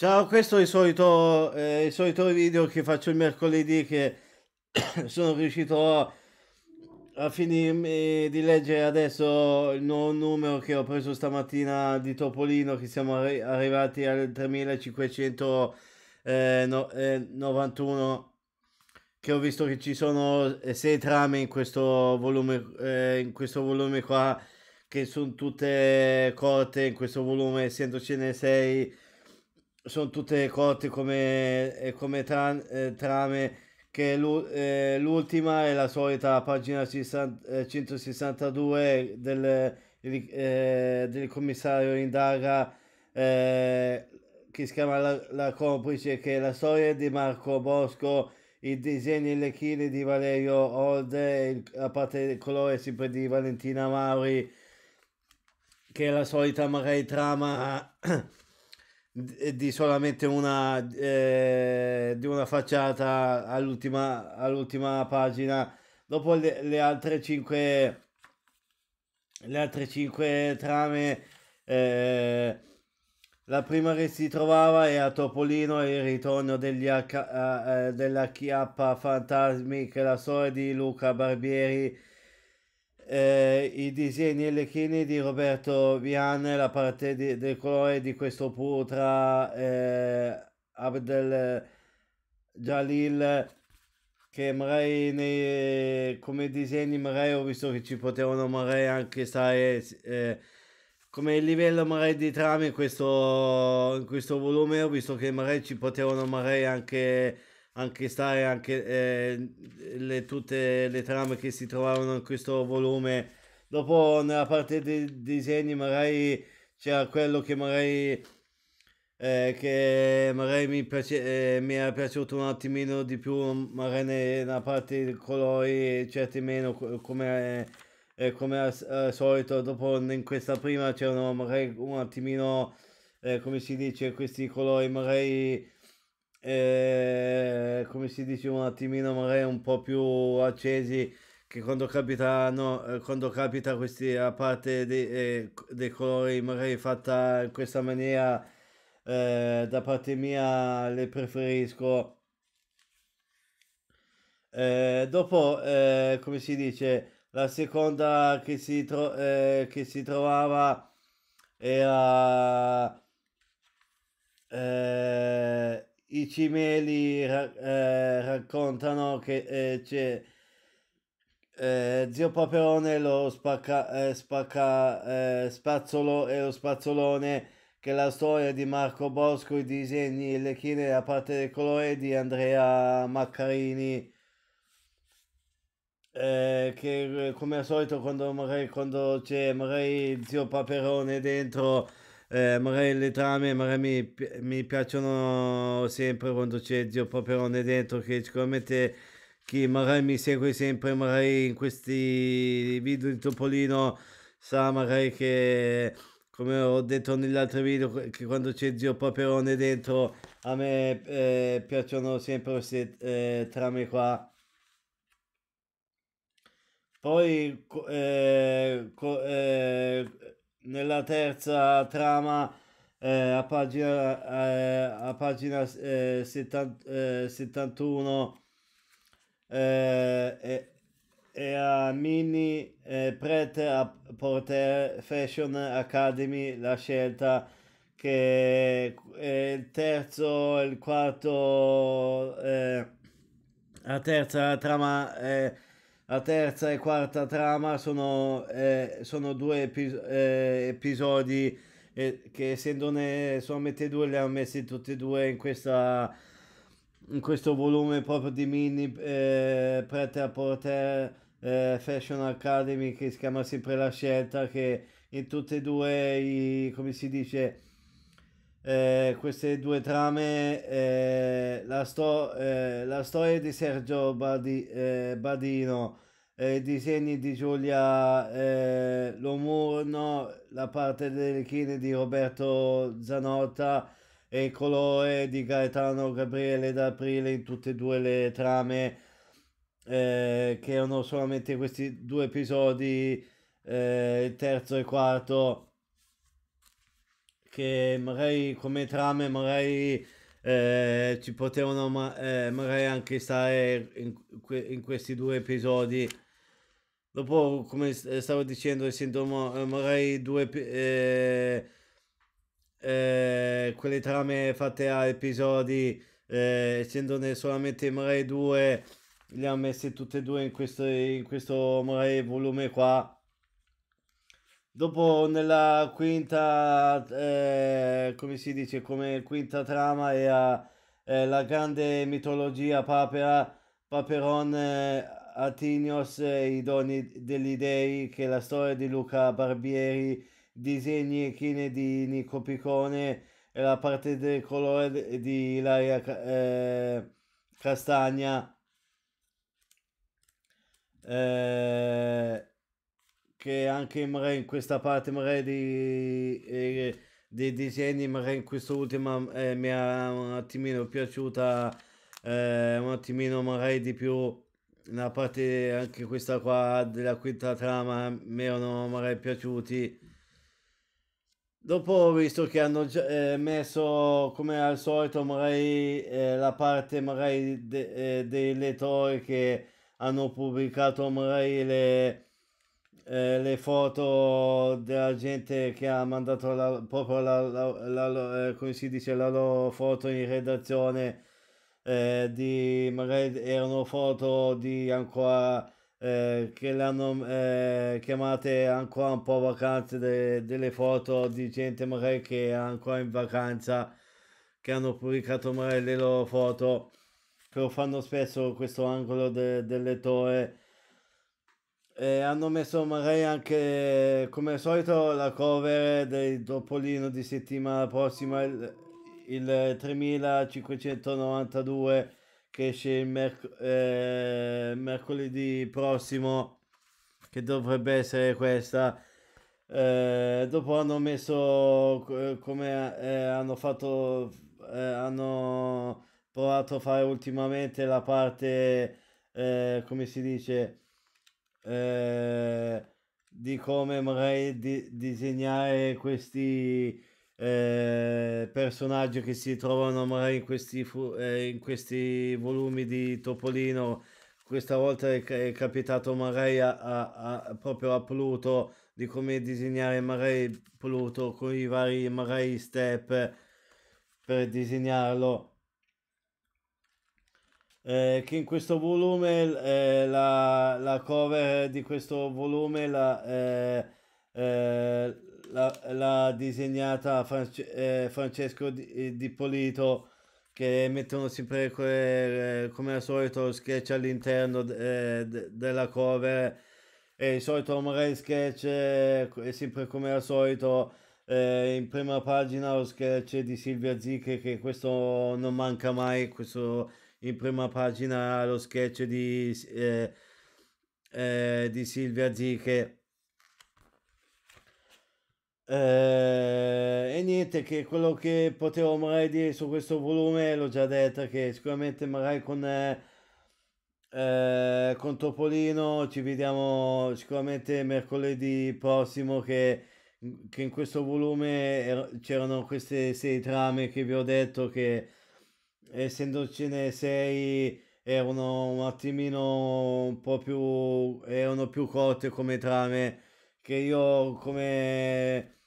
Ciao, questo è il solito, eh, il solito video che faccio il mercoledì che sono riuscito a, a finire di leggere adesso il nuovo numero che ho preso stamattina di Topolino che siamo arri arrivati al 3591 eh, eh, che ho visto che ci sono eh, sei trame in questo volume, eh, in questo volume qua che sono tutte corte in questo volume essendocene sei sono tutte corte come, eh, come tran, eh, trame che eh, l'ultima è la solita pagina 162 eh, del, del commissario indaga eh, che si chiama la, la, complice che è la storia di Marco Bosco i disegni lecchini di Valerio Olde il, la parte del colore sempre di Valentina Mauri che è la solita magari trama di solamente una, eh, di una facciata all'ultima, all'ultima pagina. Dopo le, le altre cinque le altre 5 trame eh, la prima che si trovava è a Topolino il ritorno degli H, eh, della Chiappa Fantasmi, che la storia di Luca Barbieri eh, i disegni e le chini di Roberto Vianne, la parte di, del colore di questo Putra, eh, Abdel Jalil, che magari nei, come disegni magari ho visto che ci potevano magari anche stare eh, come livello magari di trame in questo, in questo volume ho visto che magari ci potevano magari anche anche stare anche eh, le, tutte le trame che si trovavano in questo volume. Dopo nella parte dei disegni magari c'era quello che magari, eh, che magari mi, piace, eh, mi era piaciuto un attimino di più, magari nella parte dei colori certi meno come, eh, come al, solito. Dopo in questa prima c'erano magari un attimino, eh, come si dice, questi colori magari eh, come si dice un attimino magari un po' più accesi che quando capitano eh, quando capita questi a parte dei, eh, dei colori magari fatta in questa maniera eh, da parte mia le preferisco eh, dopo come si dice la seconda che si, tro- che si trovava era eh, i cimeli ra- eh, raccontano che eh, c'è eh, zio Paperone lo spacca, eh, spacca eh, spazzolo e lo spazzolone che la storia di Marco Bosco, i disegni, e le chine e parte del colore di Andrea Maccarini. Eh, che come al solito quando, magari, quando c'è magari zio Paperone dentro eh, magari le trame magari mi, mi, piacciono sempre quando c'è Zio Paperone dentro che sicuramente chi magari mi segue sempre magari in questi video di Topolino sa magari che come ho detto negli altri video che quando c'è Zio Paperone dentro a me eh, piacciono sempre queste eh, trame qua poi eh, co, eh, nella terza trama eh, a pagina, eh, a pagina eh, 70, 71 eh, eh, e, e, a Mini eh, Prete a Porter Fashion Academy la scelta che è il terzo e il quarto la terza trama la terza e quarta trama sono, eh, sono due epi- eh, episodi eh, che essendone solamente due li hanno messi tutti e due in, questa, in questo volume proprio di mini eh, prete a porter eh, Fashion Academy che si chiama sempre la scelta che in tutte e due i, come si dice eh, queste due trame, eh, la, sto- eh, la storia di Sergio Badi- eh, Badino eh, disegni di Giulia eh, Lomurno, la parte delle chine di Roberto Zanotta e il colore di Gaetano Gabriele d'Aprile in tutte e due le trame eh, che erano solamente questi due episodi, eh, il terzo e il quarto, che magari come trame magari... Eh, ci potevano ma, eh, magari anche stare in, in questi due episodi Dopo, come eh, stavo dicendo, essendo eh, magari due eh, eh, quelle trame fatte a episodi, eh, essendone solamente magari due, le ha messe tutte e due in questo, in questo magari volume qua. Dopo nella quinta, eh, come si dice, come quinta trama è, eh, la grande mitologia papera, Paperon eh, Atinios eh, i doni degli dei che la storia di Luca Barbieri, disegni e chine di Nico Piccone e la parte del colore di Ilaria eh, Castagna. Eh, che anche in, questa parte magari di, eh, dei disegni magari in questa ultima eh, mi è un attimino piaciuta eh, un attimino magari di più a parte anche questa qua della quinta trama, mi erano magari piaciuti. Dopo ho visto che hanno eh, messo come al solito magari eh, la parte magari de, eh, dei lettori che hanno pubblicato magari le, eh, le foto della gente che ha mandato la, proprio la, la, la, eh, come si dice la loro foto in redazione eh, di magari erano foto di ancora eh, che le hanno eh, chiamate ancora un po' vacanze de, delle foto di gente magari che è ancora in vacanza che hanno pubblicato magari le loro foto che lo fanno spesso questo angolo de, del lettore e hanno messo magari anche come al solito la cover del topolino di settimana prossima il 3592 che esce merc- eh, mercoledì prossimo, che dovrebbe essere questa. Eh, dopo hanno messo come eh, hanno fatto, eh, hanno provato a fare ultimamente la parte, eh, come si dice, eh, di come magari di- disegnare questi eh, personaggi che si trovano magari in questi, eh, in questi volumi di Topolino. Questa volta è, è capitato magari a, a, a, proprio a Pluto di come disegnare magari Pluto con i vari magari step per disegnarlo. Eh, che in questo volume eh, la, la, cover di questo volume la, eh, eh l'ha disegnata France, eh, Francesco di, eh, di, Polito che mettono sempre quelle, eh, come al solito lo sketch all'interno de, eh, de, della cover e il solito magari sketch è sempre come al solito eh, in prima pagina lo sketch di Silvia Zicche che questo non manca mai questo in prima pagina lo sketch di, di Silvia Zicche eh, e niente, che quello che potevo magari dire su questo volume l'ho già detto, che sicuramente magari con, eh, con Topolino ci vediamo sicuramente mercoledì prossimo che, che in questo volume er- c'erano queste sei trame che vi ho detto che essendocene sei erano un attimino un po' più erano più corte come trame che io come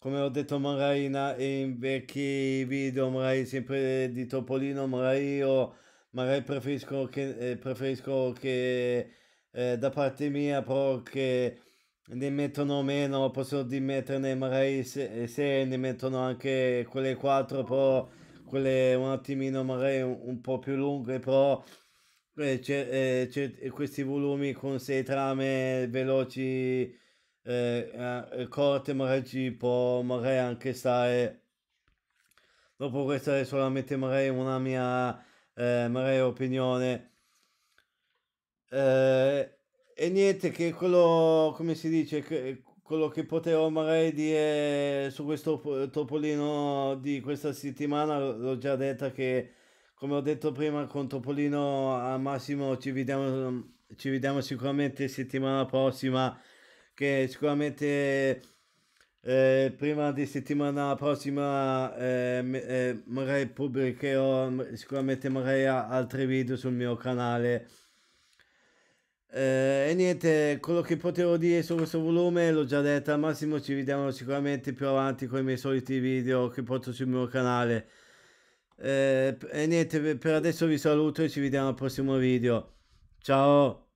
come ho detto magari in vecchi video, Marai sempre di Topolino, Marai io magari preferisco che, eh, preferisco che eh, da parte mia però che ne mettono meno, posso dimetterne magari se, se ne mettono anche quelle 4 però quelle un attimino magari un, un po' più lunghe però eh, c'è, eh, c'è, questi volumi con 6 trame veloci eh, eh, corte, magari ci può magari anche stare dopo questa è solamente magari una mia eh, magari opinione eh, e niente che quello come si dice che, quello che potevo magari dire su questo topolino di questa settimana l'ho già detta che come ho detto prima con topolino al massimo ci vediamo ci vediamo sicuramente settimana prossima che sicuramente eh, prima di settimana prossima eh, eh, magari pubblicherò sicuramente magari altri video sul mio canale eh, e niente quello che potevo dire su questo volume l'ho già detto al massimo ci vediamo sicuramente più avanti con i miei soliti video che porto sul mio canale eh, e niente per adesso vi saluto e ci vediamo al prossimo video ciao